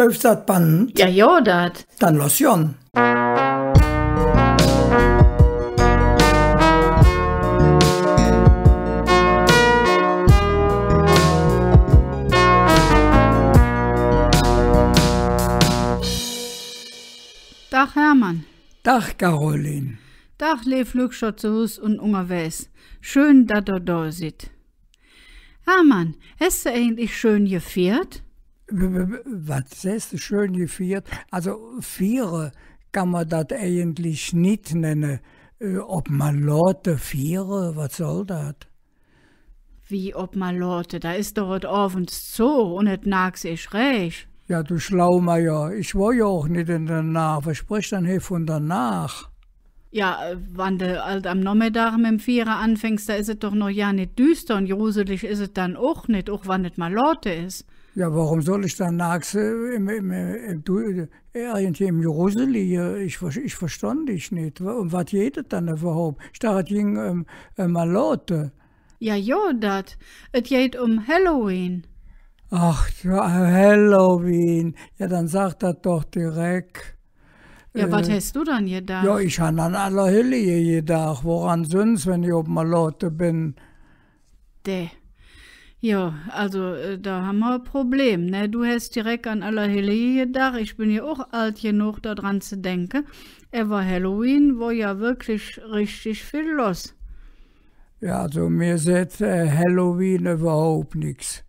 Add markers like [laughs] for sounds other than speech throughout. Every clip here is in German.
Läuft das Band? Ja, ja, das. Dann los Jon. Dach Hermann. Dach Caroline. Dach Lev Lückschott zu Hus und Ungerwäs. Schön, dass du da sitzt. Hermann, ist du eigentlich schön gefährt? was ist das? schön gefeiert. Also Viere kann man das eigentlich nicht nennen. Äh, ob man Leute Viere, was soll das? Wie ob man Leute, da ist doch was auf und zu und et nags ich recht. Ja, du Schlaumeier, ich war ja auch nicht in der Nacht. Was spricht dann hier von der Nacht? Ja, äh, wenn du halt am Nachmittag mit dem Vierer anfängst, da ist es doch noch ja nicht düster und gruselig ist es dann auch nicht, auch wenn es mal Leute ist. Ja, warum soll ich dann nachts äh, im, im, äh, im, du, äh, im Jerusalem Ich, ich verstand dich nicht. Und was jedet dann überhaupt? Ich dachte, es ging um, ähm, um ähm, Leute. Ja, jo, dat. Es geht um Halloween. Ach, Halloween. Ja, dann sag das doch direkt. Ja, äh, was hast du dann gedacht? Ja, ich habe an aller Hölle gedacht. Woran sonst, wenn ich auf Malote bin? De. Ja, also äh, da haben wir ein Problem. Ne? Du hast direkt an aller Allerhellige gedacht. Ich bin ja auch alt genug, daran zu denken. Aber Halloween war ja wirklich richtig viel los. Ja, also mir sieht äh, Halloween überhaupt nichts.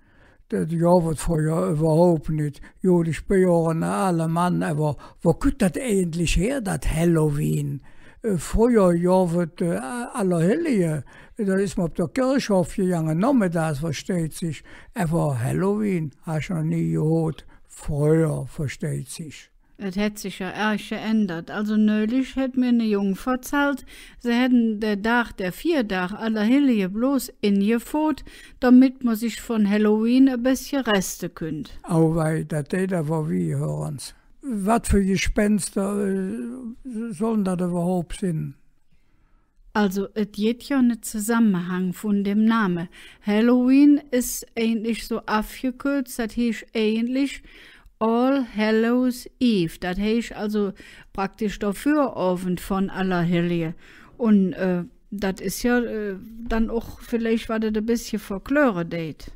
Das gehört vorher überhaupt nicht. ja Jüdisch bejahene alle Mann, aber wo kommt das eigentlich her, das Halloween? Äh, früher Jovet äh, aller Hellige. Da ist man auf der Kirchhof gegangen, nachmittags, versteht sich. Aber Halloween hast du noch nie gehört. Früher, versteht sich. Es hat sich ja erst geändert. Also neulich hat mir ne Jungfer verzahlt, sie hätten der Dach, der Vierdach bloß in ihr ingefot, damit man sich von Halloween ein bisschen resten könnte. Auwei, das tät aber wie, hören's was für Gespenster äh, sollen das überhaupt sein? Also, es geht ja einen Zusammenhang von dem Namen. Halloween ist eigentlich so abgekürzt, das heißt eigentlich All Hallows Eve. Das heißt also praktisch der Abend von Allerhellige. Und äh, das ist ja äh, dann auch vielleicht, was das ein bisschen verklöre date.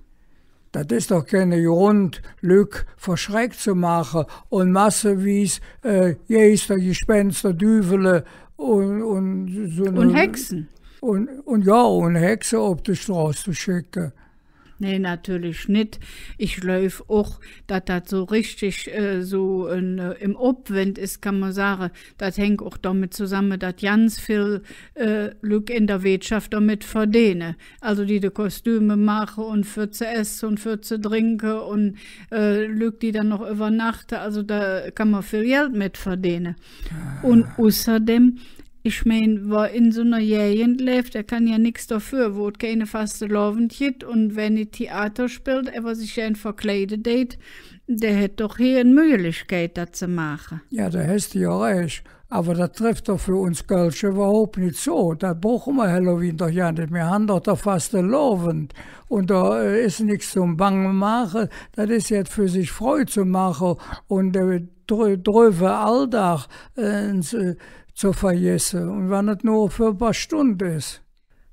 Das ist doch keine Grund, Lüg verschreckt zu machen und Masse wie es äh, Geister, Gespenster, Düvele und, und so. Und Hexen. Und, und ja, und Hexen auf die Straße zu schicken. Nee, natürlich nicht. Ich läuf auch, dass das so richtig äh, so in, äh, im Obwind ist, kann man sagen. Das hängt auch damit zusammen, dass ganz viel äh, Glück in der Wirtschaft damit verdienen. Also die die Kostüme machen und für zu essen und für zu trinken und äh, Glück, die dann noch übernachten. Also da kann man viel Geld mit verdienen. Ah. Und außerdem ich meine, wer in so einer Gegend lebt, der kann ja nichts dafür, wo es keine faste Lovend gibt und wenn er Theater spielt, aber sich ein verkleidet date, der hätte doch hier eine Möglichkeit, das zu machen. Ja, da hast du ja recht. Aber das trifft doch für uns Kölsche überhaupt nicht so. Da brauchen wir Halloween doch ja nicht. Wir haben doch da fast Lovend. Und da äh, ist nichts zum Bangen machen. Das ist jetzt für sich Freude zu machen. Und äh, dröve Alltag. Äh, äh zu vergessen. Und wenn es nur für ein paar Stunden ist.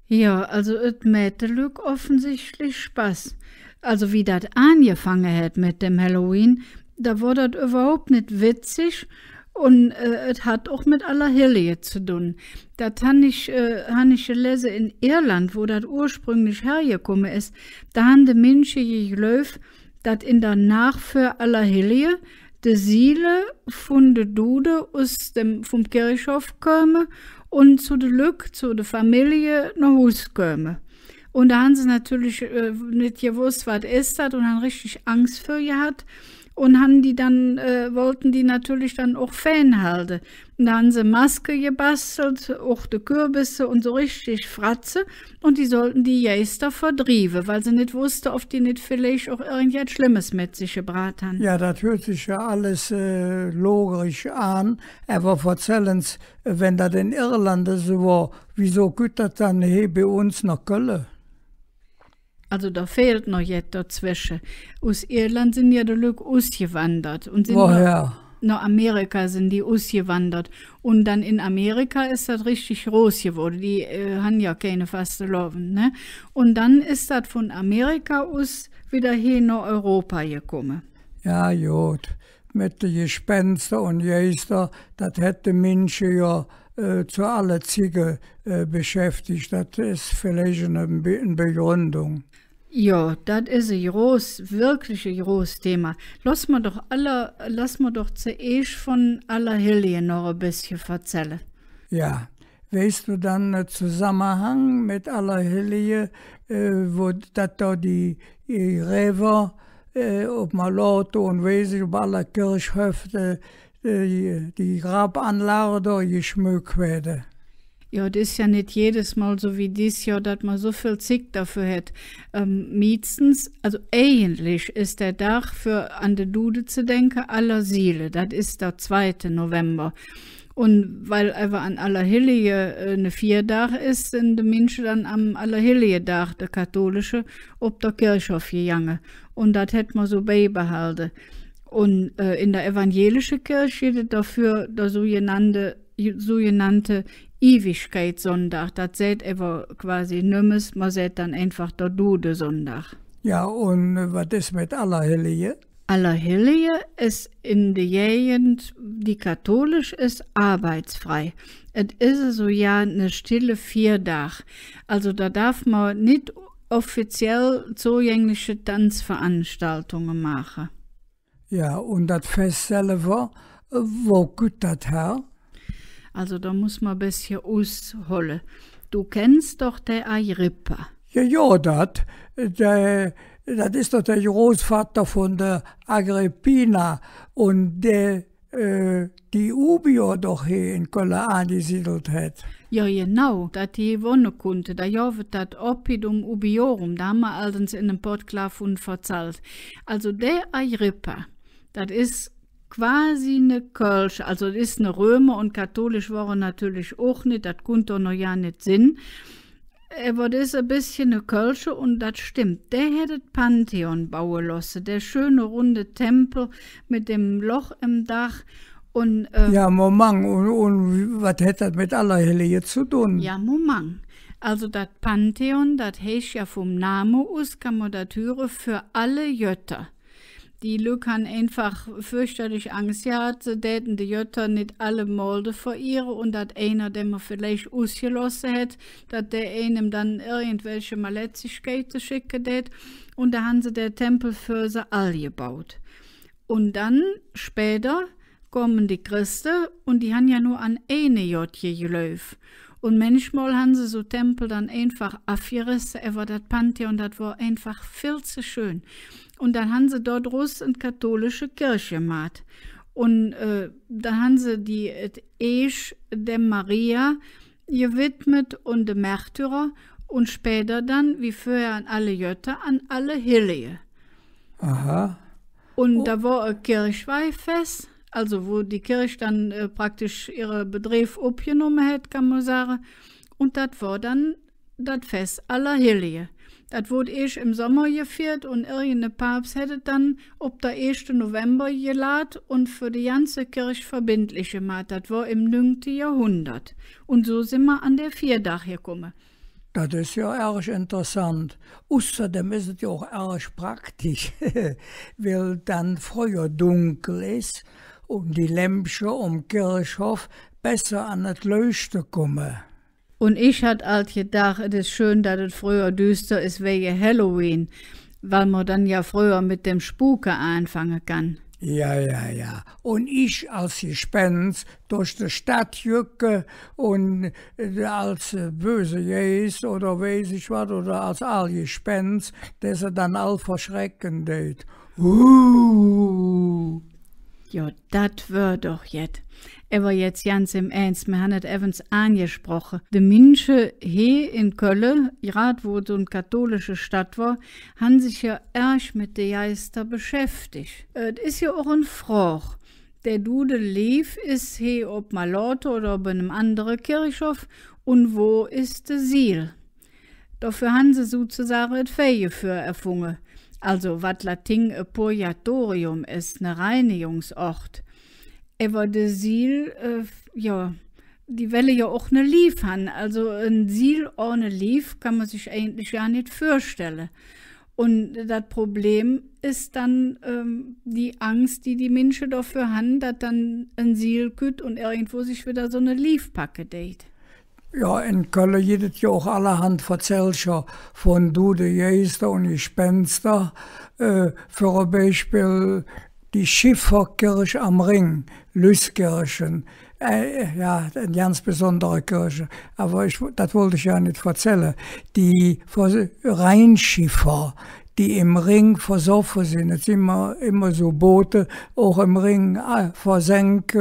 Ja, also es macht offensichtlich Spaß. Also wie das angefangen hat mit dem Halloween, da wurde das überhaupt nicht witzig und äh, es hat auch mit aller Hille zu tun. Das han ich, äh, han ich gelesen in Irland, wo das ursprünglich hergekommen ist. Da haben die Menschen geglaubt, dass in der Nachführ aller Hille de Siele von de Dude aus dem, vom Kirchhof kommen und zu de Lück, zu de Familie nach Hus kommen. Und da haben sie natürlich äh, nicht gewusst, was ist das und haben richtig Angst für gehabt. hat und haben die dann, äh, wollten die natürlich dann auch Fan halten. Und da haben sie Maske gebastelt, auch die Kürbisse und so richtig Fratze. Und die sollten die Jäster verdrieben, weil sie nicht wussten, ob die nicht vielleicht auch irgendetwas Schlimmes mit sich gebraten haben. Ja, das hört sich ja alles äh, logisch an. Aber verzählens, wenn das in Irland so war, wieso geht das dann hier bei uns nach Köln? Also da fehlt noch jetzt dazwischen. Aus Irland sind ja die Leute ausgewandert. Und sind Woher? Nach Amerika sind die ausgewandert. Und dann in Amerika ist das richtig groß geworden. Die äh, haben ja keine faste Loven, ne? Und dann ist das von Amerika aus wieder hier nach Europa gekommen. Ja, gut. Mit den Gespenster und Geister, das hätte Menschen ja äh, zu alle Ziege äh, beschäftigt. Das ist vielleicht eine Begründung. Ja, das ist ein großes, wirklich ein großes Thema. Lass mir doch alle, lass mir doch zuerst von aller Hilje noch ein bisschen erzählen. Ja, weißt du dann einen Zusammenhang mit aller Hilje, äh, wo das da die, die Rever, äh, ob Maloto und Wesel, ob aller Kirchhöfte, äh, die, die Grabanlage da geschmückt werden? Ja, das ist ja nicht jedes Mal so wie dieses Jahr, dass man so viel Zick dafür hat. Ähm, meistens, also eigentlich ist der Tag für an der Dude zu denken aller Seele. Das ist der 2. November. Und weil einfach an Allerhillige äh, eine Viertag ist, sind die Menschen dann am Allerhillige-Tag, der katholische, ob der Kirchhof gegangen. Und das hätte man so beibehalten. Und äh, in der evangelischen Kirche steht dafür der sogenannte, sogenannte Ewigkeitssonntag. Das seht aber quasi nimmes, man seht dann einfach der Dude Sonntag. Ja, und äh, was ist mit Allerheilige? Allerheilige ist in der Gegend, die katholisch ist, arbeitsfrei. Es ist so ja eine stille Viertag. Also da darf man nicht offiziell zugängliche Tanzveranstaltungen machen. Ja, und das Fest selber, äh, wo geht das her? Also da muss man ein bisschen ausholen. Du kennst doch den Eiripa. Ja, ja, das. das ist doch der Großvater von der Agrippina und der äh, die Ubio doch hier in Köln angesiedelt hat. Ja, genau, dass die wohnen konnte, da jovet dat Oppidum Ubiorum, da haben wir allerdings in dem Podcast von verzahlt. Also der Agrippa, das ist quasi eine Kölsch, also das ist eine Römer und katholisch war er natürlich auch nicht, das konnte er noch ja nicht sinn. Aber das ist ein bisschen eine Kölsche und das stimmt. Der hätte Pantheon bauen lassen, der schöne runde Tempel mit dem Loch im Dach. Und, äh, ja, Moment, und, und was hätte das mit aller Helle jetzt zu tun? Ja, Moment. Also das Pantheon, das heißt ja vom Namen aus, kann man das hören für alle Jötter die Lück han einfach fürchterlich Angst gehabt, sie täten die Jötter nicht alle Molde vor ihr und dass einer, den man vielleicht ausgelassen hat, dass der einem dann irgendwelche Maletzigkeiten schicken tät und da haben sie der Tempel für sie all gebaut. Und dann später kommen die Christen und die haben ja nur an eine Jotje gelöf. Und manchmal haben sie so Tempel dann einfach abgerissen, aber das Pantheon, das war einfach viel zu schön. Und dann haben sie dort Russ und katholische Kirche gemacht. Und äh, dann haben sie die Esch der Maria gewidmet und der Märtyrer und später dann, wie vorher an alle Jötter, an alle Hillige. Aha. Und oh. da war ein Kirchweihfest, also wo die Kirche dann äh, praktisch ihre Betrieb aufgenommen hat, kann man sagen. Und das war dann das Fest aller Hillige. Das wurde ich im Sommer geführt und irgendein Papst hätte dann ob der 1. November gelad und für die ganze Kirche verbindlich gemacht. Das war im 9. Jahrhundert. Und so sind wir an der Vierdach gekommen. Das ist ja erg interessant. Außerdem ist es ja auch erg praktisch, [laughs] weil dann Feuer dunkel ist und die Lämpchen um Kirchhof besser an das Leuchten kommen. Und ich hatte alt gedacht, es ist schön, dass es früher düster ist, wegen Halloween, weil man dann ja früher mit dem Spuke anfangen kann. Ja, ja, ja. Und ich als Gespenst durch die Stadt jücke und äh, als äh, böse Jäis oder weiß ich was, oder als Allgespenst, dass er dann all verschrecken tät. Uh. Ja, dat wär doch jet. Aber jetzt ganz im Ernst, mir hat Evans angesprochen. De Menschen hier in Köln, gerade wo so eine katholische Stadt war, haben sich ja erst mit de Geister beschäftigt. Es ist ja auch ein Froch. Der Dude lief ist he ob Malotte oder ob einem anderen Kirchhof und wo ist de Siel? Dafür haben sie sozusagen et Feje für erfunge also wat Latin Purgatorium ist, ne Reinigungsort, ewer de Sil, äh, ja, die Welle ja auch ne Lief han, also ein Sil ohne Lief kann man sich eigentlich ja nicht vorstellen. Und das Problem ist dann ähm, die Angst, die die Menschen dafür haben, dass dann ein Ziel kütt und irgendwo sich wieder so eine Leaf-Packe date. Ja, in Köln jedes Jahr auch allerhand Verzählscher von Dude Geister und Gespenster. Äh, für ein Beispiel die Schifferkirche am Ring, Lüskirchen. Äh, ja, eine ganz besondere Kirche. Aber ich, das wollte ich ja nicht erzählen. Die Rheinschiffer, die im Ring versoffen sind. Es sind immer, immer so Boote, auch im Ring ah, versenkt,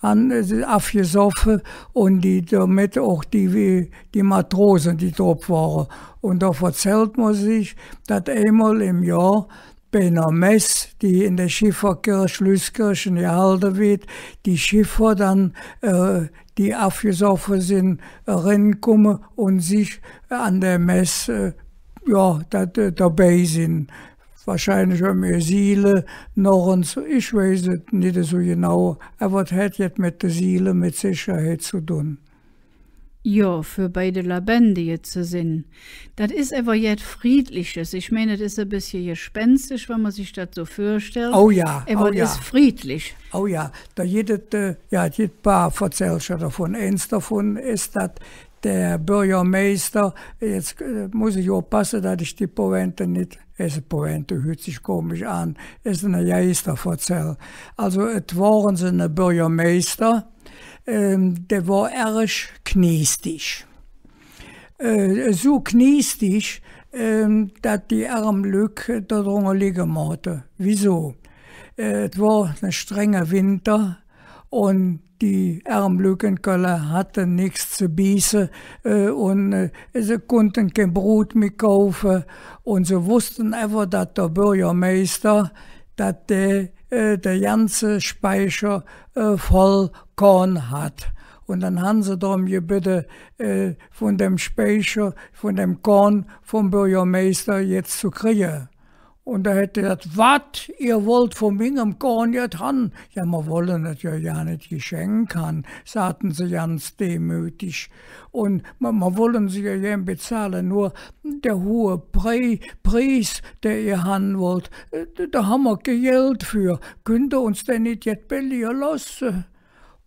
an, abgesoffen und die, damit auch die, die Matrosen, die drauf waren. Und da erzählt man sich, dass einmal im Jahr bei einer Mess, die in der Schifferkirche, Lüskirchen gehalten wird, die Schiffer dann, äh, die abgesoffen sind, äh, reinkommen und sich an der Mess äh, ja, dabei sind. Wahrscheinlich haben wir Seele, so. ich weiß es nicht so genau, aber es hat jetzt mit der Seele mit Sicherheit zu tun. Ja, für beide lebendige zu sehen. Das ist aber jetzt Friedliches. Ich meine, das ist ein bisschen gespenstisch, wenn man sich das so vorstellt. Oh ja, aber oh ja. ist friedlich. Oh ja, da jedes, äh, ja, jedes Paar erzählt schon davon. Eins davon ist, dass der Bürgermeister, jetzt äh, muss ich aufpassen, dass ich die Pointe nicht, es also Pointe hört sich komisch an, es ist eine Geisterverzell. Also, es waren sie eine Bürgermeister, ähm, der war erst kniestig. Äh, so kniestig, ähm, dass die armen Lück da drunter liegen mussten. Wieso? Äh, es war ein strenger Winter und die Armlückenköller hatten nichts zu bieten äh, und äh, sie konnten kein Brot mehr kaufen. Und sie wussten einfach, dass der Bürgermeister, dass der, äh, der ganze Speicher äh, voll Korn hat. Und dann haben sie darum gebeten, äh, von dem Speicher, von dem Korn vom Bürgermeister jetzt zu kriegen. Und da hätte er gesagt, was, ihr wollt von mir gar nicht haben? Ja, wir wollen es ja, ja nicht geschenken, sagten sie ganz demütig. Und wir wollen sie ja jem bezahlen, nur der hohe Pre Preis, der ihr haben wollt, äh, da haben wir Geld für. Könnt ihr uns denn nicht jetzt billiger lassen?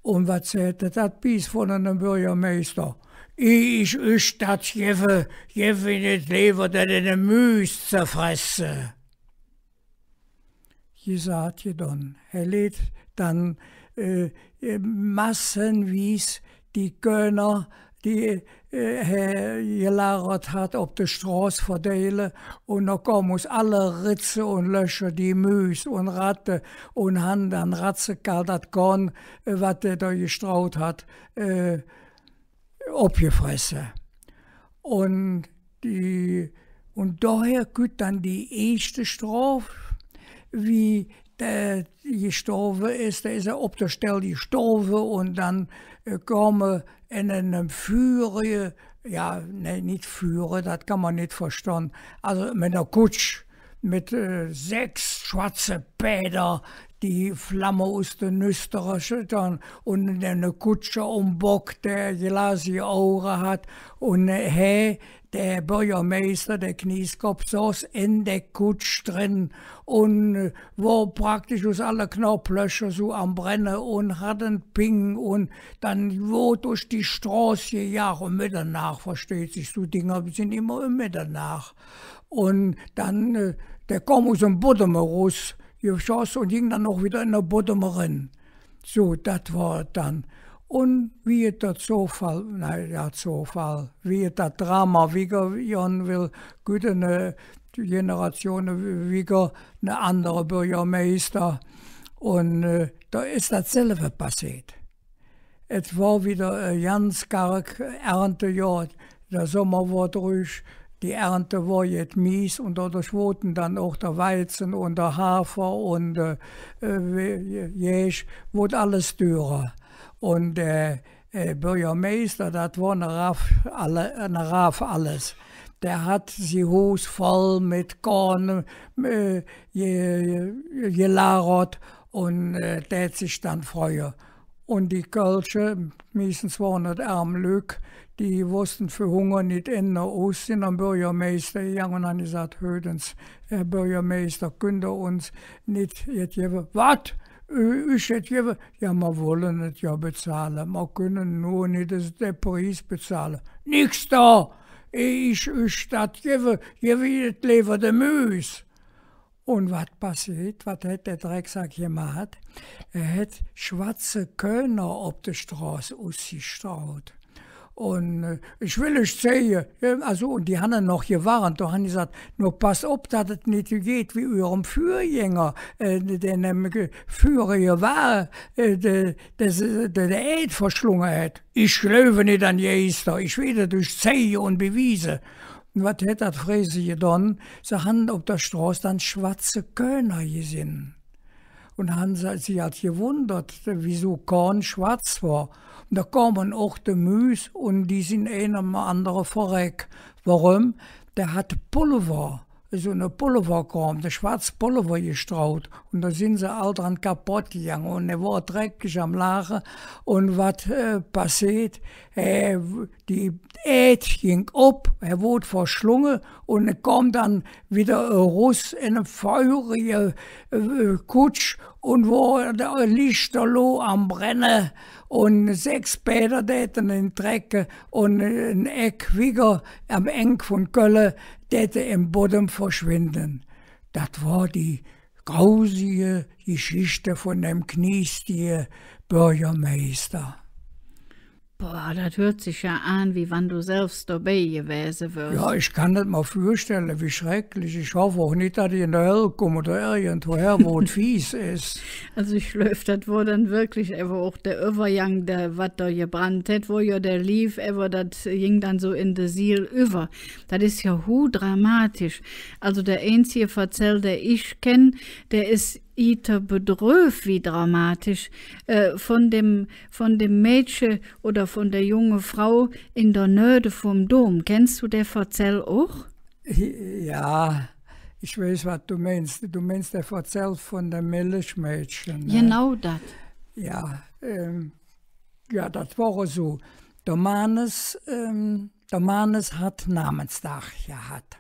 Und was hätte das bis von einem Bürgermeister? Ich, ich, das Jeffe, Jeffe nicht lieber, der den Müs zerfressen. Jesatjedon erlebt dann äh, äh, massenwies die Gönner, die äh, gelagert hat auf der Straße verteilen und da kommen aus alle Ritze und Löcher die Müs und Ratte und Hand an Ratzekal das Korn, äh, was er da gestraut hat, äh, abgefressen. Und, die, und daher kommt dann die erste Strafe wie der gestorben ist. Da ist er auf der Stelle gestorben und dann äh, komme in einem Führer, ja, nee, nicht Führer, das kann man nicht verstehen, also mit einer Kutsch mit äh, sechs schwarze Bäder, die Flamme aus den Nüsterer schüttern und eine Kutsche um Bock, der Gelasi Aure hat und hey, äh, der Bürgermeister, der Knieskopf, saß in der Kutsch drin und äh, wo praktisch aus alle Knopflöcher so am Brennen und hatten Ping und dann wo durch die Straße ja, um Mitternacht, versteht sich, so Dinger sind immer um Mitternacht. Und dann äh, der kam aus dem Bodemer raus, geschossen und ging dann noch wieder in der Bodemer rein. So, das war dann. Und wie der Zufall, nein, ja, Zufall, wie der Drama, wie Jan will, gut eine Generation, wie eine andere Bürgermeister. Und äh, da ist dasselbe passiert. Es war wieder ein ganz karg Erntejahr. Der Sommer war durch, die Ernte war jetzt mies und dadurch wurden dann auch der Weizen und der Hafer und äh, Jäsch, wurde alles teurer. Und der äh, äh, Bürgermeister, das war eine Raff, alle, eine Raff alles der hat sie Hus voll mit Korn äh, gelagert und äh, der sich dann freue. Und die Kölsche, mindestens 200 Arm Lück, die wussten für Hunger nicht ändern. Osten am Bürgermeister gegangen haben gesagt, hödens, Herr äh, Bürgermeister, könnt ihr uns nicht jetzt geben? Was? Ich hätte geben? Ja, wir wollen es ja bezahlen. Wir können nur nicht den Preis bezahlen. Nichts da! Ich, ich, statt gebe, gebe das Lever der Müs. Und was passiert? Was hat der Drecksack gemacht? Er hat schwarze Kölner auf der Straße ausgestrahlt. Und äh, ich will es sehen. Äh, also, und die haben noch gewarnt. Da haben die gesagt, nur pass auf, dass es nicht geht wie eurem Führjänger, äh, der nämlich äh, Führer war, äh, der, der, der Eid verschlungen hat. Ich glaube nicht an Jester. Ich werde durch Zeige und Beweise. Und was hat das Fräse dann? Sie haben auf der Straße dann schwarze Kölner gesehen. Und Hans hat hat gewundert, wieso Korn schwarz war. Und da kommen auch die Müs und die sind einem eh anderen verreckt. Warum? Der hat Pullover, so eine Pulverkorn, der schwarze Pullover gestraut. Und da sind sie all dran kaputt gegangen. Und er war dreckig am Lachen. Und was äh, passiert? Äh, die Äd ging ab, er wurde verschlungen und er kam dann wieder ein Russ in eine feurige äh, Kutsch und wo der Lichterloh am Brennen und sechs Bäder täten in Drecke und ein Eckwiger am Eng von Köln täte im Boden verschwinden. Das war die grausige Geschichte von dem kniestige Bürgermeister. Boah, das hört sich ja an, wie wenn du selbst dabei gewesen wirst. Ja, ich kann das mal vorstellen, wie schrecklich. Ich hoffe auch nicht, dass ich in der Hölle komme oder irgendwoher, wo es [laughs] fies ist. Also ich löf, das war dann wirklich aber auch der Übergang, der was da gebrannt hat, wo ja der lief, aber das ging dann so in der Seele über. Das ist ja hu dramatisch. Also der einzige Verzell, der ich kenne, der ist Iter bedröft, wie dramatisch, äh, von, dem, von dem Mädchen oder von der jungen Frau in der Nöde vom Dom. Kennst du der Verzell auch? Ja, ich weiß, was du meinst. Du meinst der Verzell von der Milchmädchen. Ne? Genau das. Ja, ähm, ja, das war so. Der Mannes, ähm, der Mannes hat Namenstag gehabt.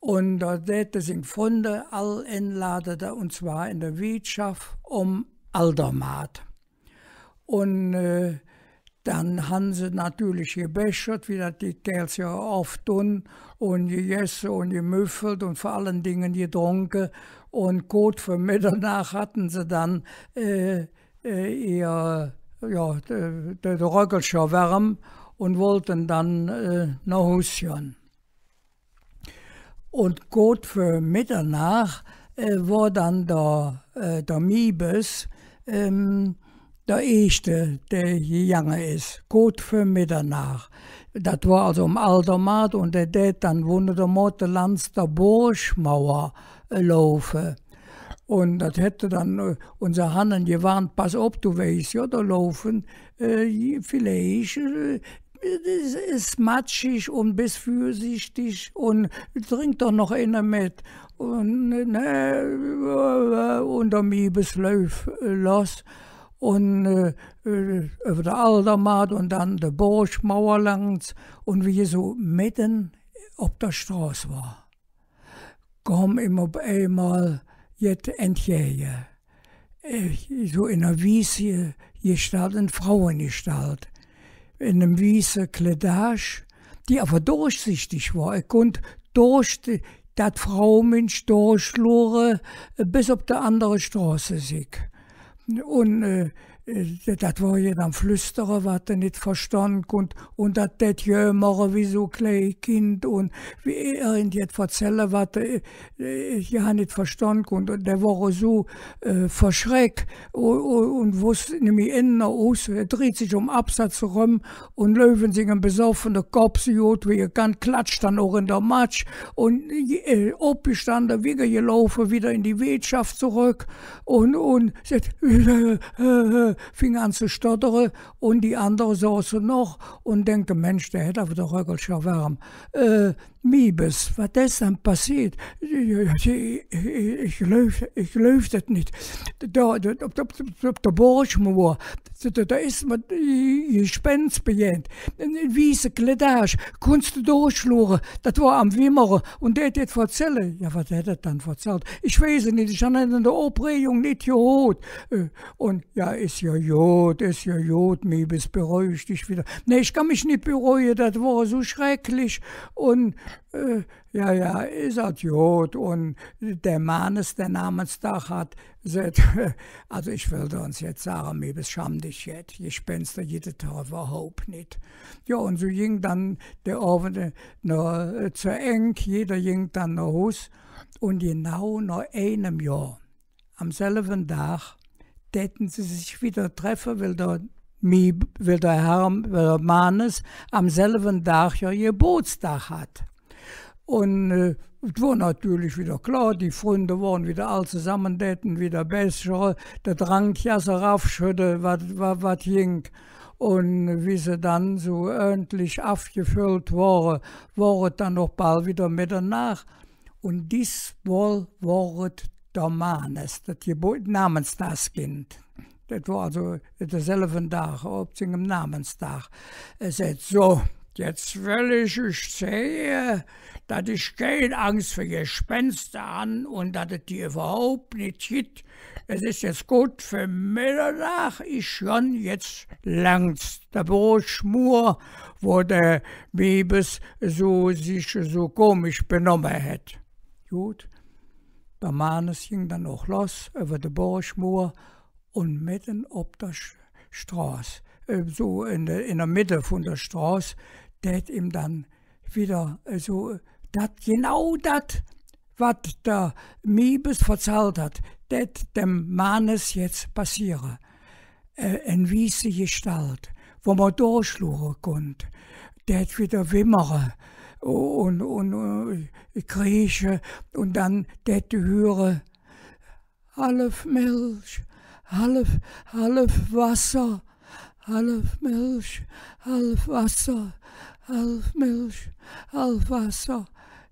Und da sind sind Funde, all Enladete, und zwar in der Wirtschaft um Aldermaat. Und äh, dann haben sie natürlich gebechert, wie das die Kerls ja oft tun, und gegessen und gemüffelt und vor allen Dingen getrunken. Und kurz vor Mitternacht hatten sie dann äh, äh, ihr, ja, der Röckelscher warm und wollten dann äh, nach Hussion. Und gut für Mitternacht äh, war dann der, äh, der Miebes ähm, der Erste, der gegangen ist. Gut für Mitternacht. Das war also im Altermarkt und der tät dann wunder der Mortelanz der Burschmauer äh, laufen. Und das hätte dann äh, unser Hannen gewarnt, pass auf, du weißt ja, da laufen äh, vielleicht äh, es ist matschig und bist vorsichtig und trinkt doch noch einer mit. Und, ne, und dann bist läuft äh, los. Und äh, äh über der Aldermatt und dann der Burschmauer langs. Und wie so mitten auf der Straße war, kam immer auf einmal jetzt entgegen. Äh, so in einer Wiese gestalt, in Frauengestalt in einem weißen Kledage, die aber durchsichtig war. Ich konnte durch das Fraumensch durchschlure äh, bis auf die andere Straße sieg. Und äh, das war ja dann flüsterer was er nicht verstanden und und das det je wie so klei kind und wie er in jetzt verzelle wat je han net verstand und und der war so äh, verschreck und wusste nimi innner aus, er dreht sich um absatz rum und löwen singen besoffene Kopf, wie er ganz klatscht dann auch in der matsch und äh, opgestanden wie gelaufen wieder in die wirtschaft zurück und und sagt, [laughs] äh, äh, äh fing an zu stottern und die andere saßen noch und denke, Mensch, der hätte aber doch wirklich schon warm. Äh, Miebes, was is dan passiert? Ik geloof, ik geloof het niet. Daar, op, da, op de Borgmoor, daar is wat gespenst begint. Een wiese kledage, kunst doorsloeren, dat was am Wimmeren. En dat het vertellen. Ja, was hat het dann verteld? Ich weiß es nicht, ich habe in der Oprejung nicht gehört. Äh, und ja, ist ja Jod, ist ja Jod, Miebes, bereue ich dich wieder. Nein, ich kann mich nicht bereuen, das war so schrecklich. Und äh, ja, ja, ist ein Jod und der Mann ist, der Namenstag hat, sagt, [laughs] also ich würde uns jetzt sagen, mir scham dich jetzt, ich bin's da jeden Tag überhaupt nicht. Ja, und so ging dann der Abend äh, noch äh, zu eng, jeder ging dann nach Hus und genau nach einem Jahr, am selben Tag, täten sie sich wieder treffen, weil da mi der Herr, will der Mannes am selben Tag ja Geburtstag hat. Und äh, es war natürlich wieder klar, die Freunde waren wieder all zusammen, täten wieder besser, der Drang ja so raufschütteln, was ging. Und äh, wie sie dann so endlich aufgefüllt waren, waren dann noch bald wieder mit danach. Und dies wohl war der Manes, das Gebäude, namens das Kind. Das war also derselben Tag, auf dem Namenstag. Er sagt, so, jetzt will ich euch sehen, dass ich keine Angst für Gespenster an und dass es die überhaupt nicht gibt. Es ist jetzt gut für Mitternacht, ich schon jetzt langs. Der Brotschmur, wo der Bibes so sich so komisch benommen hat. Gut, der Mannes ging dann auch los über den Borschmoor und mitten auf der Straße, äh, so in der, in der Mitte von der Straße, der ihm dann wieder so dat genau dat, wat der Mibes verzahlt hat, dat dem Mannes jetzt passiere. Äh, en wiese Gestalt, wo man durchschluren konnte, dat wieder wimmere und, und, und äh, krieche und dann dat höre, half Milch, half, halb Wasser, half Milch, half Wasser, half Milch, half Wasser.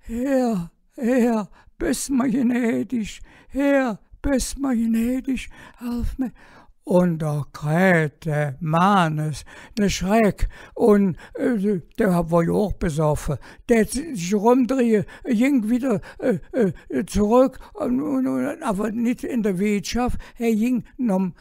Her, her, bis mal gnädig, her, bis mal gnädig, half Milch. Und da kräht der Mannes, der Schreck. Und äh, der war ja auch besoffen. Der sich rumdrehe, ging wieder äh, äh, zurück, und, und, aber nicht in der Wirtschaft. Er ging noch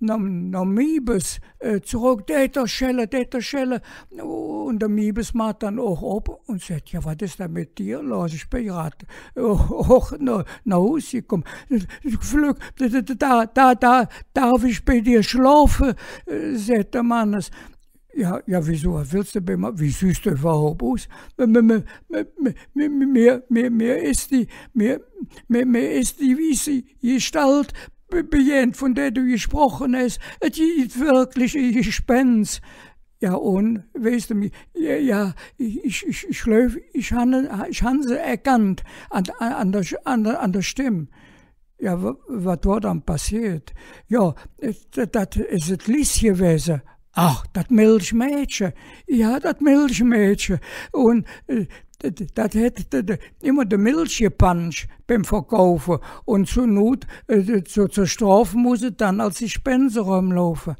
nam, nam Mibes äh, zurück, das Schelle, das Schelle. Und der Mibes macht dann auch ab und sagt, ja, was ist denn mit dir los? Ich bin gerade auch nach, nach Hause gekommen. Flück, da, da, da, darf ich bei dir schlafen, sagt der Mann. Ja, ja, wieso, was willst du bei mir? Wie siehst du überhaupt aus? Mir, mir ist die, mir, mir, mir ist die, wie sie gestalt, Bejent, von der du gesprochen hast, es ist wirklich ein Gespenst. Ja, und, weißt du, ja, ja ich, ich, ich ich habe ich hab sie erkannt an, an, der, an, der, an der Stimme. Ja, was war dann passiert? Ja, das ist das Lies gewesen. Ach, das Milchmädchen. Ja, das Milchmädchen. Und äh, das hätte immer de Milchpunch beim Verkaufen. Und zur Not, äh, zur, zur Strafe muss es dann als Dispenser rumlaufen.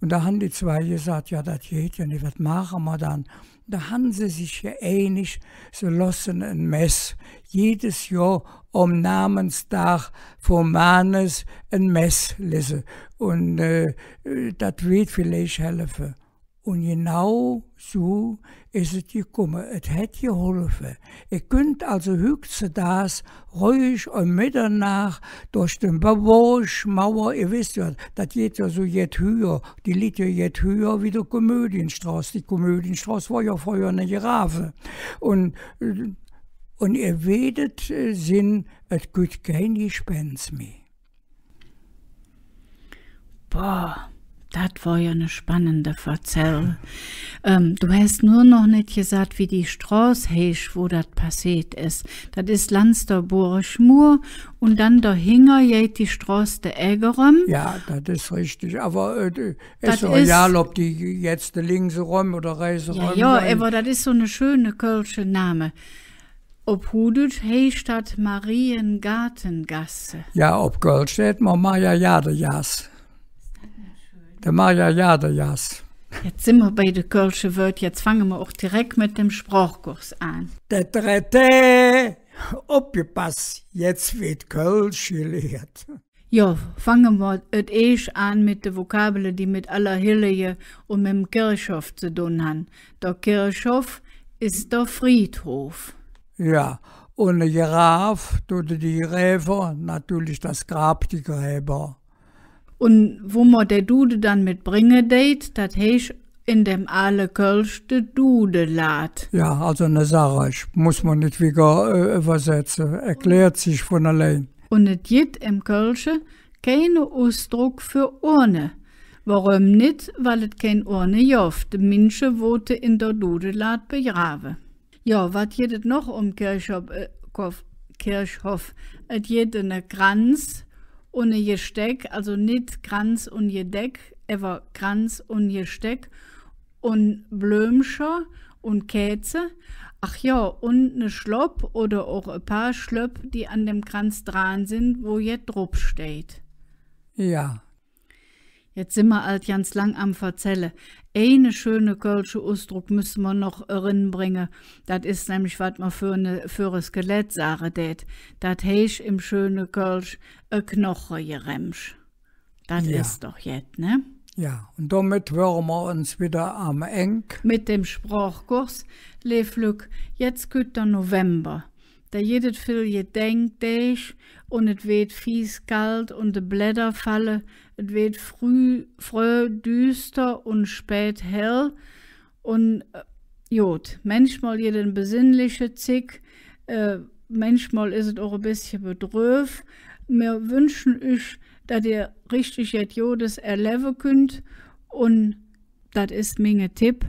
Und da haben die zwei gesagt, ja, das geht ja nicht, was machen wir dann? Da haben sie sich geeinigt, sie lassen ein Mess jedes Jahr am Namenstag vom Mannes ein Mess lassen. Und äh, äh, das wird vielleicht helfen. Und genau so ist es gekommen. Es hat geholfen. Ihr könnt also höchstens ruhig um Mitternacht durch den Bewosch, Mauer, ihr wisst ja, das geht ja so jetzt höher. Die liegt ja jetzt höher wie die Komödienstraße. Die Komödienstraße war ja vorher eine Giraffe. Und, und ihr werdet sehen, es gibt kein Gespenst mehr. Boah. Das war ja eine spannende Verzell. Ähm, du hast nur noch nicht gesagt, wie die Straße heißt, wo das passiert ist. Das ist Landsterburger Schmur und dann dahinter geht die Straße der Eggerem. Ja, das ist richtig. Aber äh, es äh, ist egal, ob die jetzt links rum oder rechts rum. Ja, ja aber das ist so eine schöne kölsche Name. Ob Hudet heißt das Mariengartengasse. Ja, ob Kölsch steht man Maja Jadejas der Maja ja der Jas. Jetzt sind wir bei der Kölsche Wörter, jetzt fangen wir auch direkt mit dem Sprachkurs an. Der dritte, aufgepasst, jetzt wird Kölsch gelehrt. Ja, fangen wir et ich an mit de Vokabeln, die mit aller Hille und mit dem Kirchhof zu tun haben. Der Kirchhof ist der Friedhof. Ja, und der Graf, tut die Gräber, natürlich das Grab, die Gräber. Und wo man der Dude dann mitbringen date, das heißt in dem alle Kölsch de Dude lad. Ja, also eine Sache, ich muss man nicht wieder äh, übersetzen, erklärt sich von allein. Und es gibt im Kölsche keinen Ausdruck für Urne. Warum nicht? Weil es kein Urne joft. Menschen wote in der Dudelat begraben. Ja, was geht noch um Kirchhof? Äh, Kirchhoff? Es geht eine Kranz, ohne je Steck, also nicht Kranz und je Deck, aber Kranz und je Steck und Blömscher und Käze. Ach ja, und ne Schlopp oder auch ein paar Schlöpp, die an dem Kranz dran sind, wo je Drupp steht. Ja. Jetzt sind wir alt ganz lang am Verzelle. Eine schöne kölsche Ausdruck müssen wir noch bringen. Das ist nämlich, was man für eine für ein Skelett sagen tät. Das heißt im schönen Kölsch ein Knoche geremsch. Das ja. ist doch jetzt, ne? Ja, und damit hören wir uns wieder am Eng. Mit dem Sprachkurs, Leflück, jetzt geht der November da jedet viel je dich und et weht fies kalt und de Blätter falle, et weht früh, früh düster und spät hell und äh, jod. Manchmal jeden besinnliche Zick, äh, manchmal ist es auch ein bisschen bedröf. Mir wünschen ich, dass ihr richtig jet jodes erleve könnt und das ist mein Tipp,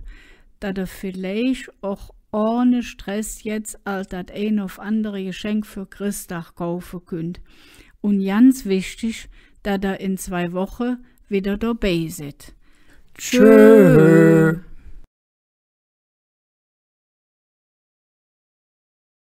dass ihr vielleicht auch ohne Stress jetzt als das ein auf andere Geschenk für Christach kaufen könnt. Und ganz wichtig, dass ihr in zwei Wochen wieder dabei seid. Tschüss.